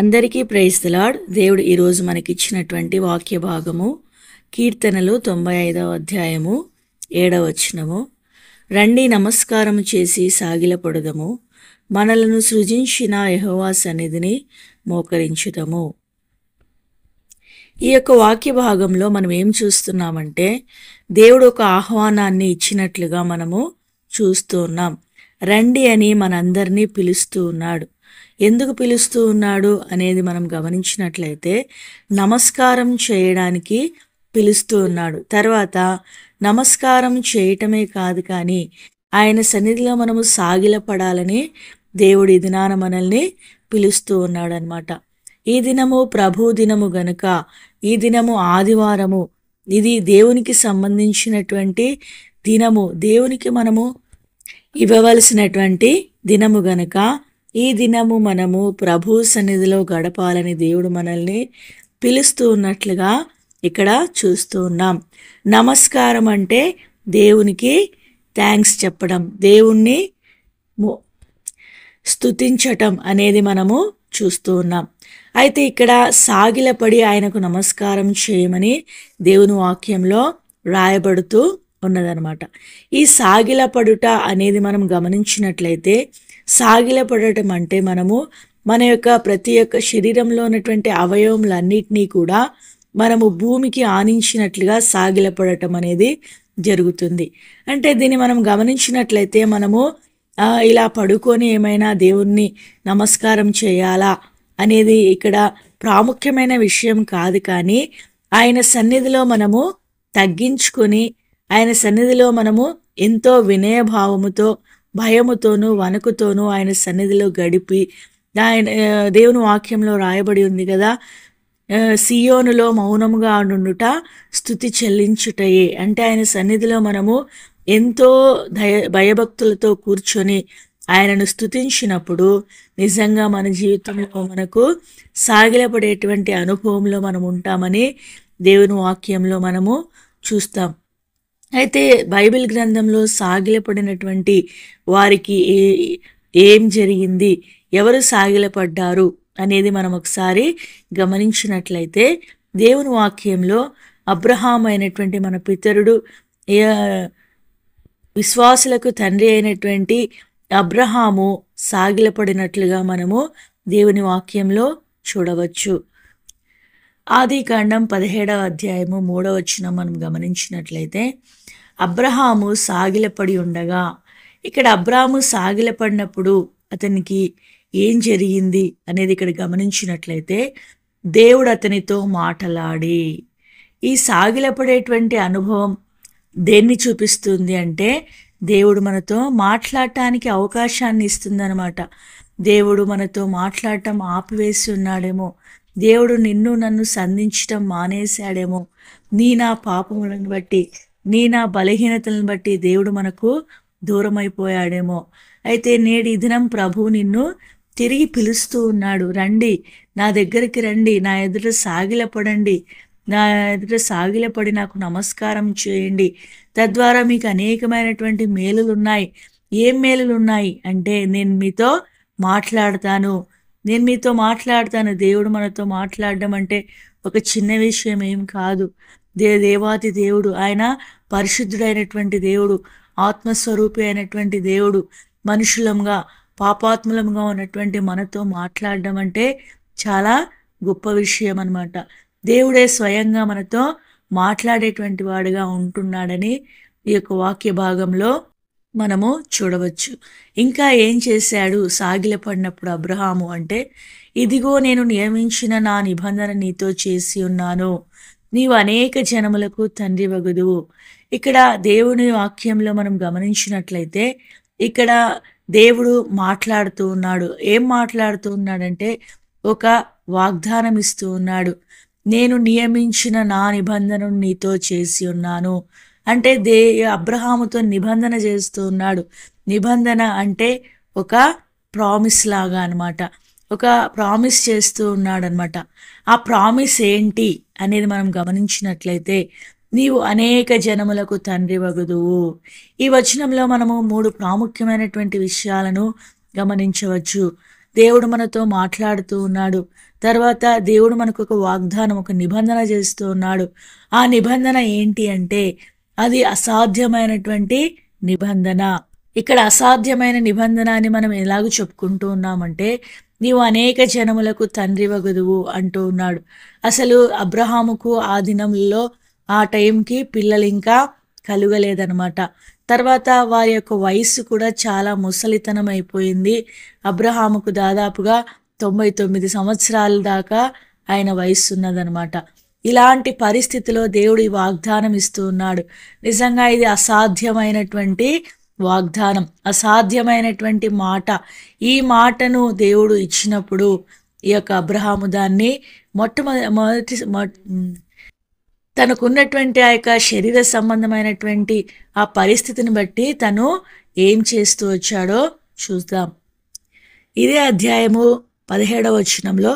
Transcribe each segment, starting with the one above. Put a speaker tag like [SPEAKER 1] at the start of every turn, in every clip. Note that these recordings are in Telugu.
[SPEAKER 1] అందరికీ ప్రైస్తలాడ్ దేవుడు ఈరోజు మనకిచ్చినటువంటి వాక్య భాగము కీర్తనలు తొంభై ఐదవ అధ్యాయము ఏడవచనము రండి నమస్కారం చేసి సాగిలపడదము మనలను సృజించిన యహోవా సన్నిధిని మోకరించుదము ఈ యొక్క వాక్య భాగంలో మనం ఏం చూస్తున్నామంటే దేవుడు ఒక ఆహ్వానాన్ని ఇచ్చినట్లుగా మనము చూస్తున్నాం రండి అని మనందరినీ పిలుస్తూ ఉన్నాడు ఎందుకు పిలుస్తూ ఉన్నాడు అనేది మనం గమనించినట్లయితే నమస్కారం చేయడానికి పిలుస్తూ ఉన్నాడు తర్వాత నమస్కారం చేయటమే కాదు కానీ ఆయన సన్నిధిలో మనము సాగిలపడాలని దేవుడి దినాన మనల్ని పిలుస్తూ ఉన్నాడు అనమాట ఈ దినము ప్రభు దినము గనుక ఈ దినము ఆదివారము ఇది దేవునికి సంబంధించినటువంటి దినము దేవునికి మనము ఇవ్వవలసినటువంటి దినము గనుక ఈ దినము మనము ప్రభు సన్నిధిలో గడపాలని దేవుడు మనల్ని పిలుస్తూ ఉన్నట్లుగా ఇక్కడ చూస్తూ ఉన్నాం నమస్కారం అంటే దేవునికి థ్యాంక్స్ చెప్పడం దేవుణ్ణి స్తుతించటం అనేది మనము చూస్తూ ఉన్నాం అయితే ఇక్కడ సాగిలపడి ఆయనకు నమస్కారం చేయమని దేవుని వాక్యంలో రాయబడుతూ ఉన్నదనమాట ఈ సాగిలపడుట అనేది మనం గమనించినట్లయితే సాగిలపడటం అంటే మనము మన యొక్క ప్రతి యొక్క శరీరంలో ఉన్నటువంటి అవయవములన్నిటినీ కూడా మనము భూమికి ఆనించినట్లుగా సాగిలపడటం అనేది జరుగుతుంది అంటే దీన్ని మనం గమనించినట్లయితే మనము ఇలా పడుకొని ఏమైనా దేవుణ్ణి నమస్కారం చేయాలా అనేది ఇక్కడ ప్రాముఖ్యమైన విషయం కాదు కానీ ఆయన సన్నిధిలో మనము తగ్గించుకొని ఆయన సన్నిధిలో మనము ఎంతో వినయభావముతో భయముతోనూ వణుకుతోనూ ఆయన సన్నిధిలో గడిపి ఆయన దేవుని వాక్యంలో రాయబడి ఉంది కదా సియోనులో మౌనముగా ఉండుట స్థుతి చెల్లించుటయే అంటే ఆయన సన్నిధిలో మనము ఎంతో దయ భయభక్తులతో కూర్చొని ఆయనను స్థుతించినప్పుడు నిజంగా మన జీవితంలో మనకు సాగిలపడేటువంటి అనుభవంలో మనం ఉంటామని దేవుని వాక్యంలో మనము చూస్తాం అయితే బైబిల్ గ్రంథంలో సాగిలపడినటువంటి వారికి ఏ ఏం జరిగింది ఎవరు సాగిలపడ్డారు అనేది మనం ఒకసారి గమనించినట్లయితే దేవుని వాక్యంలో అబ్రహాం అయినటువంటి మన పితరుడు విశ్వాసులకు తండ్రి అయినటువంటి అబ్రహాము సాగిలపడినట్లుగా మనము దేవుని వాక్యంలో చూడవచ్చు ఆదికాండం పదిహేడవ అధ్యాయము మూడవ వచ్చిన మనం గమనించినట్లయితే అబ్రహాము సాగిలపడి ఉండగా ఇక్కడ అబ్రహాము సాగిలపడినప్పుడు అతనికి ఏం జరిగింది అనేది ఇక్కడ గమనించినట్లయితే దేవుడు అతనితో మాటలాడి ఈ సాగిలపడేటువంటి అనుభవం దేన్ని చూపిస్తుంది అంటే దేవుడు మనతో మాట్లాడటానికి అవకాశాన్ని ఇస్తుందన్నమాట దేవుడు మనతో మాట్లాడటం ఆపివేసి ఉన్నాడేమో దేవుడు నిన్ను నన్ను సంధించటం మానేశాడేమో నీ నా పాపములను బట్టి నీ నా బలహీనతలను బట్టి దేవుడు మనకు దూరమైపోయాడేమో అయితే నేడి దినం ప్రభు నిన్ను తిరిగి పిలుస్తూ ఉన్నాడు రండి నా దగ్గరికి రండి నా ఎదుట సాగిలపడండి నా ఎదుట సాగిలపడి నాకు నమస్కారం చేయండి తద్వారా మీకు అనేకమైనటువంటి మేలులు ఉన్నాయి ఏం మేలులు ఉన్నాయి అంటే నేను మీతో మాట్లాడతాను నేను మీతో మాట్లాడతాను దేవుడు మనతో మాట్లాడడం అంటే ఒక చిన్న విషయం ఏం కాదు దే దేవాది దేవుడు ఆయన పరిశుద్ధుడైనటువంటి దేవుడు ఆత్మస్వరూపి అయినటువంటి దేవుడు మనుషులంగా పాపాత్ములంగా ఉన్నటువంటి మనతో మాట్లాడడం అంటే చాలా గొప్ప విషయం అనమాట దేవుడే స్వయంగా మనతో మాట్లాడేటువంటి వాడుగా ఉంటున్నాడని ఈ యొక్క వాక్య భాగంలో మనము చూడవచ్చు ఇంకా ఏం చేశాడు సాగిలపడినప్పుడు అబ్రహాము అంటే ఇదిగో నేను నియమించిన నా నిబంధన నీతో చేసి ఉన్నాను నీవు అనేక జనములకు తండ్రి వగదు ఇక్కడ దేవుని వాక్యంలో మనం గమనించినట్లయితే ఇక్కడ దేవుడు మాట్లాడుతూ ఉన్నాడు ఏం మాట్లాడుతూ ఉన్నాడంటే ఒక వాగ్దానం ఇస్తూ ఉన్నాడు నేను నియమించిన నా నిబంధనను నీతో చేసి ఉన్నాను అంటే దే అబ్రహాముతో నిబంధన చేస్తున్నాడు నిబంధన అంటే ఒక ప్రామిస్ లాగా అనమాట ఒక ప్రామిస్ చేస్తూ ఉన్నాడు అనమాట ఆ ప్రామిస్ ఏంటి అనేది మనం గమనించినట్లయితే నీవు అనేక జనములకు తండ్రి వగదువు ఈ వచనంలో మనము మూడు ప్రాముఖ్యమైనటువంటి విషయాలను గమనించవచ్చు దేవుడు మనతో మాట్లాడుతూ ఉన్నాడు తర్వాత దేవుడు మనకు ఒక వాగ్దానం ఒక నిబంధన చేస్తూ ఉన్నాడు ఆ నిబంధన ఏంటి అంటే అది అసాధ్యమైనటువంటి నిబంధన ఇక్కడ అసాధ్యమైన నిబంధన అని మనం ఎలాగ చెప్పుకుంటూ ఉన్నామంటే నీవు అనేక జనములకు తండ్రి వగదువు అంటూ ఉన్నాడు అసలు అబ్రహాముకు ఆ దినంలో ఆ టైంకి పిల్లలు ఇంకా కలుగలేదనమాట తర్వాత వారి యొక్క వయస్సు కూడా చాలా ముసలితనం అయిపోయింది అబ్రహాముకు దాదాపుగా తొంభై తొమ్మిది సంవత్సరాల దాకా ఆయన వయస్సు ఉన్నదనమాట ఇలాంటి పరిస్థితిలో దేవుడు ఈ వాగ్దానం ఇస్తూ ఉన్నాడు నిజంగా ఇది అసాధ్యమైనటువంటి వాగ్దానం అసాధ్యమైనటువంటి మాట ఈ మాటను దేవుడు ఇచ్చినప్పుడు ఈ యొక్క అబ్రహాము దాన్ని మొట్టమొదటి తనకున్నటువంటి ఆ యొక్క శరీర సంబంధమైనటువంటి ఆ పరిస్థితిని బట్టి తను ఏం చేస్తూ వచ్చాడో చూద్దాం ఇదే అధ్యాయము పదిహేడవ వచనంలో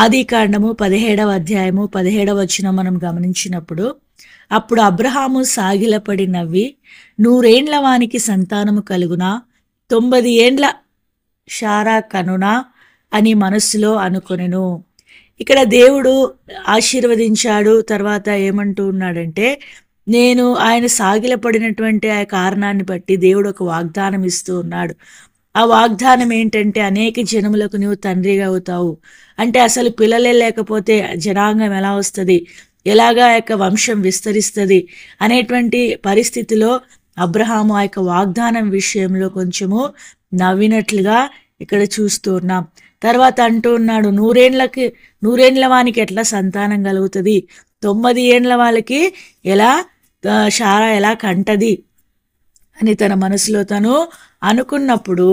[SPEAKER 1] ఆది కాండము పదిహేడవ అధ్యాయము పదిహేడవ వచ్చిన మనం గమనించినప్పుడు అప్పుడు అబ్రహాము సాగిలపడి నవ్వి నూరేండ్ల వానికి సంతానము కలుగునా తొంభది ఏండ్ల షారా కనునా అని మనస్సులో అనుకొనెను ఇక్కడ దేవుడు ఆశీర్వదించాడు తర్వాత ఏమంటూ ఉన్నాడంటే నేను ఆయన సాగిలపడినటువంటి ఆ కారణాన్ని బట్టి దేవుడు ఒక వాగ్దానం ఇస్తూ ఉన్నాడు ఆ వాగ్దానం ఏంటంటే అనేక జనములకు నువ్వు తండ్రిగా అవుతావు అంటే అసలు పిల్లలే లేకపోతే జనాంగం ఎలా వస్తుంది ఎలాగా యొక్క వంశం విస్తరిస్తుంది అనేటువంటి పరిస్థితిలో అబ్రహాము ఆ యొక్క వాగ్దానం విషయంలో కొంచెము నవ్వినట్లుగా ఇక్కడ చూస్తూ ఉన్నాం తర్వాత అంటూ ఉన్నాడు నూరేండ్లకి నూరేండ్ల వానికి ఎట్లా సంతానం కలుగుతుంది తొమ్మిది ఏండ్ల వాళ్ళకి ఎలా షారా ఎలా కంటది అని తన మనసులో తను అనుకున్నప్పుడు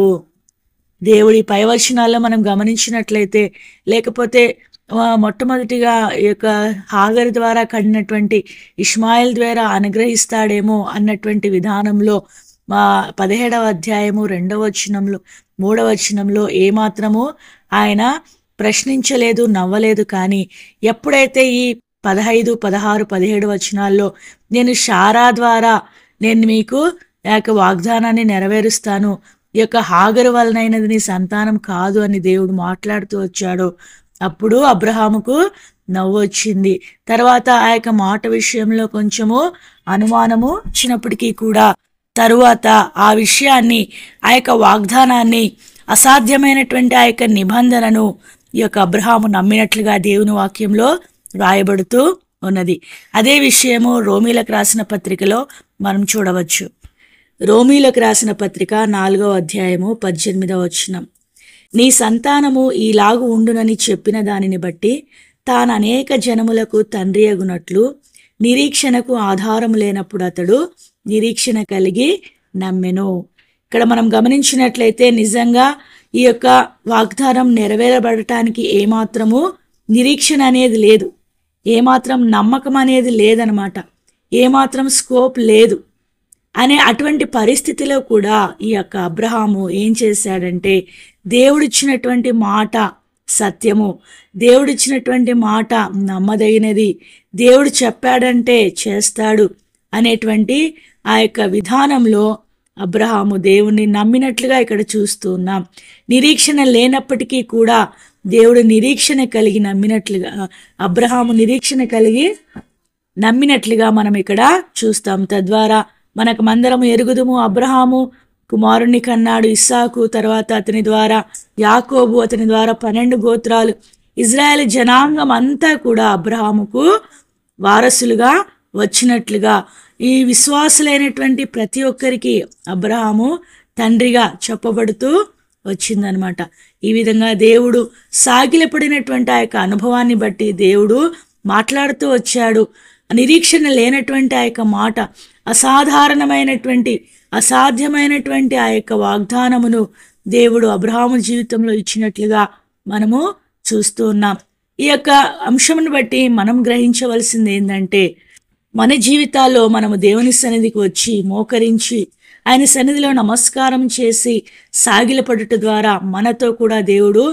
[SPEAKER 1] దేవుడి పైవచనాల్లో మనం గమనించినట్లయితే లేకపోతే మొట్టమొదటిగా ఈ యొక్క హాగర్ ద్వారా కడినటువంటి ఇష్మాయిల్ ద్వారా అనుగ్రహిస్తాడేమో అన్నటువంటి విధానంలో మా పదిహేడవ అధ్యాయము రెండవ వచనంలో మూడవ వచనంలో ఏమాత్రము ఆయన ప్రశ్నించలేదు నవ్వలేదు కానీ ఎప్పుడైతే ఈ పదహైదు పదహారు పదిహేడు వచనాల్లో నేను షారా ద్వారా నేను మీకు నా యొక్క వాగ్దానాన్ని నెరవేరుస్తాను ఈ యొక్క హాగరు వలనైనది నీ సంతానం కాదు అని దేవుడు మాట్లాడుతూ వచ్చాడు అప్పుడు అబ్రహాముకు నవ్వు వచ్చింది తర్వాత ఆ యొక్క మాట విషయంలో కొంచెము అనుమానము వచ్చినప్పటికీ కూడా తరువాత ఆ విషయాన్ని ఆ యొక్క వాగ్దానాన్ని అసాధ్యమైనటువంటి ఆ యొక్క నిబంధనను ఈ యొక్క అబ్రహాము నమ్మినట్లుగా దేవుని వాక్యంలో రాయబడుతూ ఉన్నది అదే విషయము రోమీలకు రాసిన పత్రికలో మనం చూడవచ్చు రోమీలకు రాసిన పత్రిక నాలుగో అధ్యాయము పద్దెనిమిదవ వచనం నీ సంతానము ఈలాగు ఉండునని చెప్పిన దానిని బట్టి తాను అనేక జనములకు తండ్రి అగునట్లు నిరీక్షణకు ఆధారం లేనప్పుడు అతడు నిరీక్షణ కలిగి నమ్మెను ఇక్కడ మనం గమనించినట్లయితే నిజంగా ఈ యొక్క వాగ్దానం నెరవేరబడటానికి ఏమాత్రము నిరీక్షణ అనేది లేదు ఏమాత్రం నమ్మకం అనేది లేదనమాట ఏమాత్రం స్కోప్ లేదు అనే అటువంటి పరిస్థితిలో కూడా ఈ యొక్క అబ్రహాము ఏం చేశాడంటే దేవుడిచ్చినటువంటి మాట సత్యము దేవుడిచ్చినటువంటి మాట నమ్మదగినది దేవుడు చెప్పాడంటే చేస్తాడు అనేటువంటి ఆ యొక్క విధానంలో అబ్రహాము దేవుణ్ణి నమ్మినట్లుగా ఇక్కడ చూస్తున్నాం నిరీక్షణ లేనప్పటికీ కూడా దేవుడు నిరీక్షణ కలిగి నమ్మినట్లుగా అబ్రహాము నిరీక్షణ కలిగి నమ్మినట్లుగా మనం ఇక్కడ చూస్తాం తద్వారా మనకు మందరము ఎరుగుదుము అబ్రహాము కుమారుణ్ణి కన్నాడు ఇస్సాకు తర్వాత అతని ద్వారా యాకోబు అతని ద్వారా పన్నెండు గోత్రాలు ఇజ్రాయెల్ జనాంగం అంతా కూడా అబ్రహాముకు వారసులుగా వచ్చినట్లుగా ఈ విశ్వాసులైనటువంటి ప్రతి ఒక్కరికి అబ్రహాము తండ్రిగా చెప్పబడుతూ వచ్చిందనమాట ఈ విధంగా దేవుడు సాగిలపడినటువంటి ఆ యొక్క అనుభవాన్ని బట్టి దేవుడు మాట్లాడుతూ వచ్చాడు నిరీక్షణ లేనటువంటి ఆ యొక్క మాట అసాధారణమైనటువంటి అసాధ్యమైనటువంటి ఆ యొక్క వాగ్దానమును దేవుడు అబ్రహాము జీవితంలో ఇచ్చినట్లుగా మనము చూస్తూ ఉన్నాం ఈ యొక్క అంశమును బట్టి మనం గ్రహించవలసింది ఏంటంటే మన జీవితాల్లో మనము దేవుని సన్నిధికి వచ్చి మోకరించి ఆయన సన్నిధిలో నమస్కారం చేసి సాగిలపడుట ద్వారా మనతో కూడా దేవుడు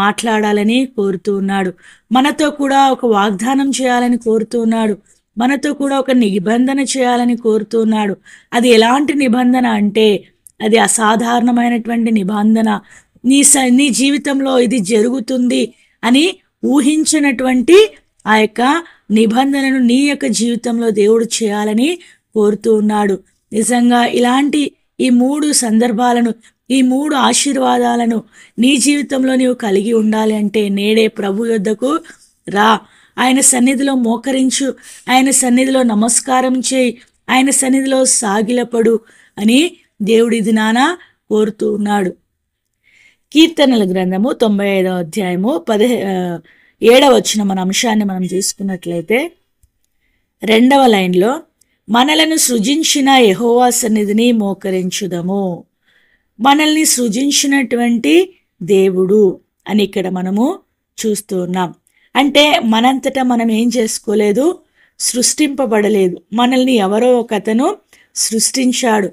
[SPEAKER 1] మాట్లాడాలని కోరుతూ ఉన్నాడు మనతో కూడా ఒక వాగ్దానం చేయాలని కోరుతూ ఉన్నాడు మనతో కూడా ఒక నిబంధన చేయాలని కోరుతున్నాడు అది ఎలాంటి నిబంధన అంటే అది అసాధారణమైనటువంటి నిబంధన నీ స నీ జీవితంలో ఇది జరుగుతుంది అని ఊహించినటువంటి ఆ యొక్క నిబంధనను నీ యొక్క జీవితంలో దేవుడు చేయాలని కోరుతూ ఉన్నాడు నిజంగా ఇలాంటి ఈ మూడు సందర్భాలను ఈ మూడు ఆశీర్వాదాలను నీ జీవితంలో నీవు కలిగి ఉండాలి అంటే నేడే ప్రభు యొద్దకు రా ఆయన సన్నిధిలో మోకరించు ఆయన సన్నిధిలో నమస్కారం చేయి ఆయన సన్నిధిలో సాగిలపడు అని దేవుడి దినాన కోరుతూ ఉన్నాడు కీర్తనల గ్రంథము తొంభై ఐదవ అధ్యాయము పదిహే ఏడవ వచ్చిన మన అంశాన్ని మనం చూసుకున్నట్లయితే రెండవ లైన్లో మనలను సృజించిన యహోవా సన్నిధిని మోకరించుదము మనల్ని సృజించినటువంటి దేవుడు అని ఇక్కడ మనము చూస్తూ ఉన్నాం అంటే మనంతటా మనం ఏం చేసుకోలేదు సృష్టింపబడలేదు మనల్ని ఎవరో ఒక అతను సృష్టించాడు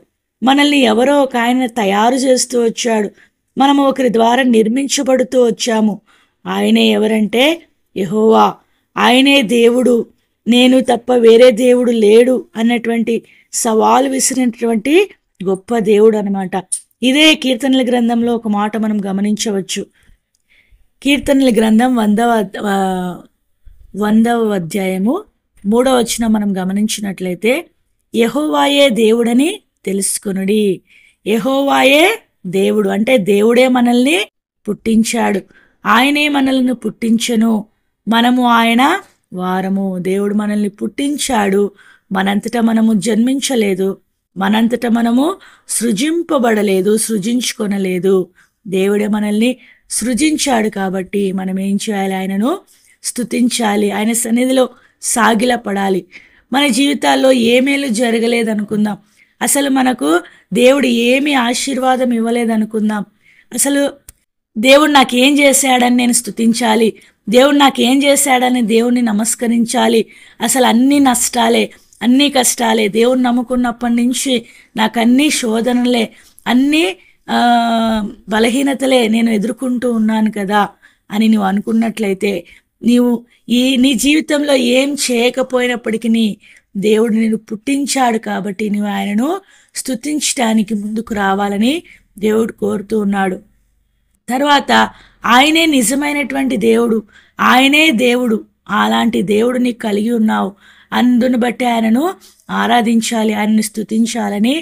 [SPEAKER 1] మనల్ని ఎవరో ఒక ఆయన తయారు చేస్తూ వచ్చాడు మనము ఒకరి ద్వారా నిర్మించబడుతూ వచ్చాము ఆయనే ఎవరంటే యహోవా ఆయనే దేవుడు నేను తప్ప వేరే దేవుడు లేడు అన్నటువంటి సవాలు విసిరినటువంటి గొప్ప దేవుడు అనమాట ఇదే కీర్తనల గ్రంథంలో ఒక మాట మనం గమనించవచ్చు కీర్తనల గ్రంథం వందవ వందవ అధ్యాయము మూడవ వచ్చిన మనం గమనించినట్లయితే యహోవాయే దేవుడని తెలుసుకునుడి యహోవాయే దేవుడు అంటే దేవుడే మనల్ని పుట్టించాడు ఆయనే మనల్ని పుట్టించను మనము ఆయన వారము దేవుడు మనల్ని పుట్టించాడు మనంతట మనము జన్మించలేదు మనంతట మనము సృజింపబడలేదు సృజించుకొనలేదు దేవుడే మనల్ని సృజించాడు కాబట్టి మనం ఏం చేయాలి ఆయనను స్థుతించాలి ఆయన సన్నిధిలో సాగిలపడాలి మన జీవితాల్లో ఏమేలు జరగలేదనుకుందాం అసలు మనకు దేవుడు ఏమి ఆశీర్వాదం ఇవ్వలేదనుకుందాం అసలు దేవుడు నాకేం చేశాడని నేను స్థుతించాలి దేవుడు నాకేం చేశాడని దేవుణ్ణి నమస్కరించాలి అసలు అన్ని నష్టాలే అన్ని కష్టాలే దేవుడు నమ్ముకున్నప్పటి నుంచి నాకు అన్ని శోధనలే అన్నీ బలహీనతలే నేను ఎదుర్కొంటూ ఉన్నాను కదా అని నువ్వు అనుకున్నట్లయితే నీవు ఈ నీ జీవితంలో ఏం చేయకపోయినప్పటికీ దేవుడు నేను పుట్టించాడు కాబట్టి నువ్వు ఆయనను స్థుతించడానికి ముందుకు రావాలని దేవుడు కోరుతూ ఉన్నాడు తర్వాత ఆయనే నిజమైనటువంటి దేవుడు ఆయనే దేవుడు అలాంటి దేవుడిని కలిగి ఉన్నావు అందును బట్టి ఆయనను ఆరాధించాలి ఆయనను స్థుతించాలని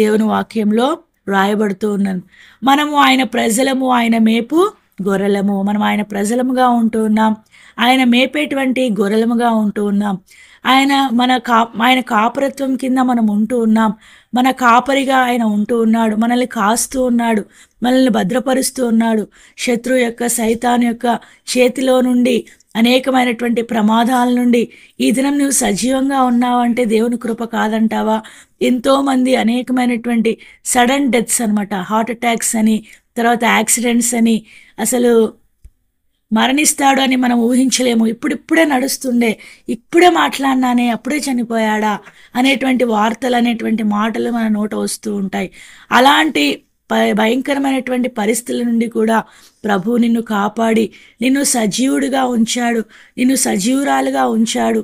[SPEAKER 1] దేవుని వాక్యంలో రాయబడుతూ ఉన్నాను మనము ఆయన ప్రజలము ఆయన మేపు గొర్రెలము మనం ఆయన ప్రజలముగా ఉంటూ ఉన్నాం ఆయన మేపేటువంటి గొర్రెలముగా ఉంటూ ఉన్నాం ఆయన మన కా ఆయన కాపరత్వం కింద మనం ఉంటూ ఉన్నాం మన కాపరిగా ఆయన ఉంటూ ఉన్నాడు మనల్ని కాస్తూ ఉన్నాడు మనల్ని భద్రపరుస్తూ ఉన్నాడు శత్రు యొక్క సైతాన్ యొక్క చేతిలో నుండి అనేకమైనటువంటి ప్రమాదాల నుండి ఈ దినం నువ్వు సజీవంగా ఉన్నావు అంటే దేవుని కృప కాదంటావా ఎంతోమంది అనేకమైనటువంటి సడన్ డెత్స్ అనమాట హార్ట్ అటాక్స్ అని తర్వాత యాక్సిడెంట్స్ అని అసలు మరణిస్తాడు అని మనం ఊహించలేము ఇప్పుడిప్పుడే నడుస్తుండే ఇప్పుడే మాట్లాడినానే అప్పుడే చనిపోయాడా అనేటువంటి వార్తలు అనేటువంటి మాటలు మన నోట వస్తూ ఉంటాయి అలాంటి భయంకరమైనటువంటి పరిస్థితుల నుండి కూడా ప్రభు నిన్ను కాపాడి నిన్ను సజీవుడిగా ఉంచాడు నిన్ను సజీవురాలుగా ఉంచాడు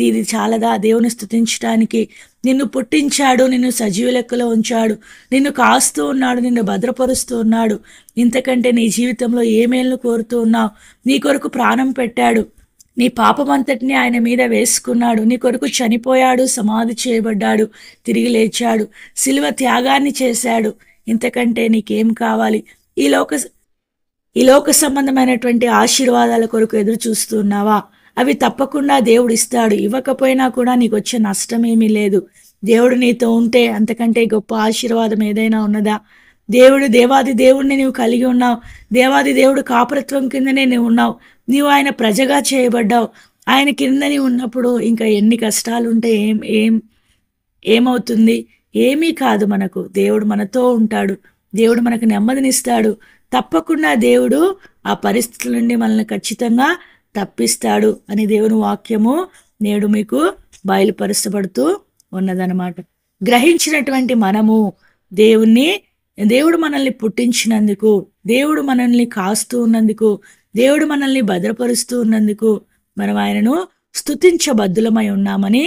[SPEAKER 1] దీని చాలదా దేవుని స్థుతించడానికి నిన్ను పుట్టించాడు నిన్ను సజీవ లెక్కలో ఉంచాడు నిన్ను కాస్తూ ఉన్నాడు నిన్ను భద్రపరుస్తూ ఉన్నాడు ఇంతకంటే నీ జీవితంలో ఏ మేలు కోరుతూ ఉన్నావు నీ కొరకు ప్రాణం పెట్టాడు నీ పాపమంతటిని ఆయన మీద వేసుకున్నాడు నీ కొరకు చనిపోయాడు సమాధి చేయబడ్డాడు తిరిగి లేచాడు శిలువ త్యాగాన్ని చేశాడు ఇంతకంటే నీకేం కావాలి ఈ లోక ఈ లోక సంబంధమైనటువంటి ఆశీర్వాదాల కొరకు ఎదురు చూస్తున్నావా అవి తప్పకుండా దేవుడు ఇస్తాడు ఇవ్వకపోయినా కూడా నీకు వచ్చే నష్టం ఏమీ లేదు దేవుడు నీతో ఉంటే అంతకంటే గొప్ప ఆశీర్వాదం ఏదైనా ఉన్నదా దేవుడు దేవాది దేవుడిని నీవు కలిగి ఉన్నావు దేవాది దేవుడు కాపురత్వం కిందనే నువ్వు ఉన్నావు నీవు ఆయన ప్రజగా చేయబడ్డావు ఆయన కిందని ఉన్నప్పుడు ఇంకా ఎన్ని కష్టాలు ఉంటే ఏం ఏం ఏమవుతుంది ఏమీ కాదు మనకు దేవుడు మనతో ఉంటాడు దేవుడు మనకు నెమ్మదినిస్తాడు తప్పకుండా దేవుడు ఆ పరిస్థితుల నుండి మనల్ని ఖచ్చితంగా తప్పిస్తాడు అని దేవుని వాక్యము నేడు మీకు బయలుపరచబడుతూ ఉన్నదనమాట గ్రహించినటువంటి మనము దేవుణ్ణి దేవుడు మనల్ని పుట్టించినందుకు దేవుడు మనల్ని కాస్తూ ఉన్నందుకు దేవుడు మనల్ని భద్రపరుస్తూ ఉన్నందుకు మనం ఆయనను స్థుతించబద్దులమై ఉన్నామని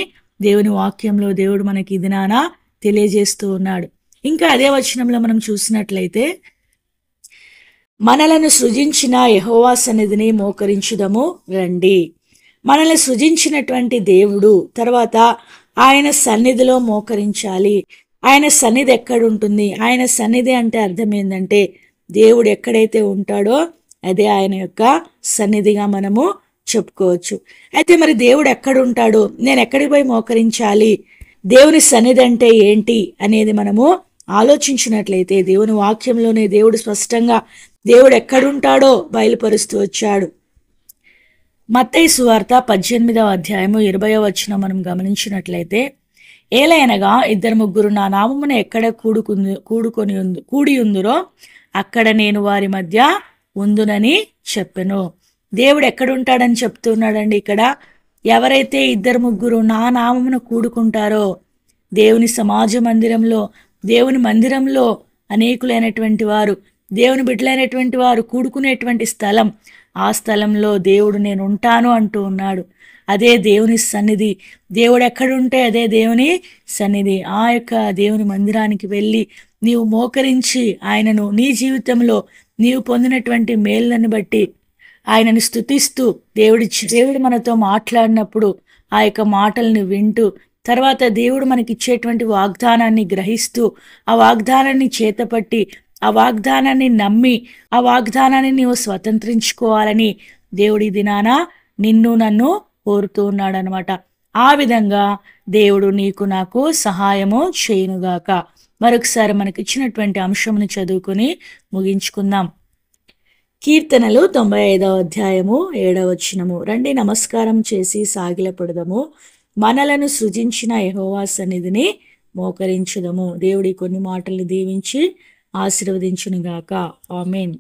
[SPEAKER 1] దేవుని వాక్యంలో దేవుడు మనకి దినానా తెలియజేస్తూ ఉన్నాడు ఇంకా అదే వచనంలో మనం చూసినట్లయితే మనలను సృజించిన యహోవా సన్నిధిని మోకరించుదము రండి మనల్ని సృజించినటువంటి దేవుడు తర్వాత ఆయన సన్నిధిలో మోకరించాలి ఆయన సన్నిధి ఎక్కడుంటుంది ఆయన సన్నిధి అంటే అర్థం ఏంటంటే దేవుడు ఎక్కడైతే ఉంటాడో అదే ఆయన యొక్క సన్నిధిగా మనము చెప్పుకోవచ్చు అయితే మరి దేవుడు ఎక్కడుంటాడు నేను ఎక్కడికి పోయి మోకరించాలి దేవుని సన్నిధి అంటే ఏంటి అనేది మనము ఆలోచించినట్లయితే దేవుని వాక్యంలోనే దేవుడు స్పష్టంగా దేవుడు ఎక్కడుంటాడో బయలుపరుస్తూ వచ్చాడు మత్తయి సువార్త పద్దెనిమిదవ అధ్యాయము ఇరవయో వచ్చిన మనం గమనించినట్లయితే ఏలైనగా ఇద్దరు ముగ్గురు నా నామమున ఎక్కడ కూడుకుంది కూడుకొని ఉంది కూడి ఉందిరో అక్కడ నేను వారి మధ్య ఉందునని చెప్పెను దేవుడు ఎక్కడుంటాడని చెప్తున్నాడండి ఇక్కడ ఎవరైతే ఇద్దరు ముగ్గురు నా నామమును కూడుకుంటారో దేవుని సమాజ మందిరంలో దేవుని మందిరంలో అనేకులైనటువంటి వారు దేవుని బిడ్డలైనటువంటి వారు కూడుకునేటువంటి స్థలం ఆ స్థలంలో దేవుడు నేను ఉంటాను అంటూ ఉన్నాడు అదే దేవుని సన్నిధి దేవుడు ఎక్కడుంటే అదే దేవుని సన్నిధి ఆ యొక్క దేవుని మందిరానికి వెళ్ళి నీవు మోకరించి ఆయనను నీ జీవితంలో నీవు పొందినటువంటి మేలులను బట్టి ఆయనను స్థుతిస్తూ దేవుడి దేవుడు మనతో మాట్లాడినప్పుడు ఆ యొక్క మాటల్ని వింటూ తర్వాత దేవుడు మనకిచ్చేటువంటి వాగ్దానాన్ని గ్రహిస్తూ ఆ వాగ్దానాన్ని చేతపట్టి ఆ వాగ్దానాన్ని నమ్మి ఆ వాగ్దానాన్ని నీవు స్వతంత్రించుకోవాలని దేవుడి దినాన నిన్ను నన్ను కోరుతూ ఉన్నాడనమాట ఆ విధంగా దేవుడు నీకు నాకు సహాయము చేయనుగాక మరొకసారి మనకిచ్చినటువంటి అంశమును చదువుకుని ముగించుకుందాం కీర్తనలు తొంభై ఐదవ అధ్యాయము ఏడవచ్చినము రండి నమస్కారం చేసి సాగిలపడదము మనలను సృజించిన యహోవా సన్నిధిని మోకరించదము దేవుడి కొన్ని మాటలు దీవించి ఆశీర్వదించునుగాక ఆమెన్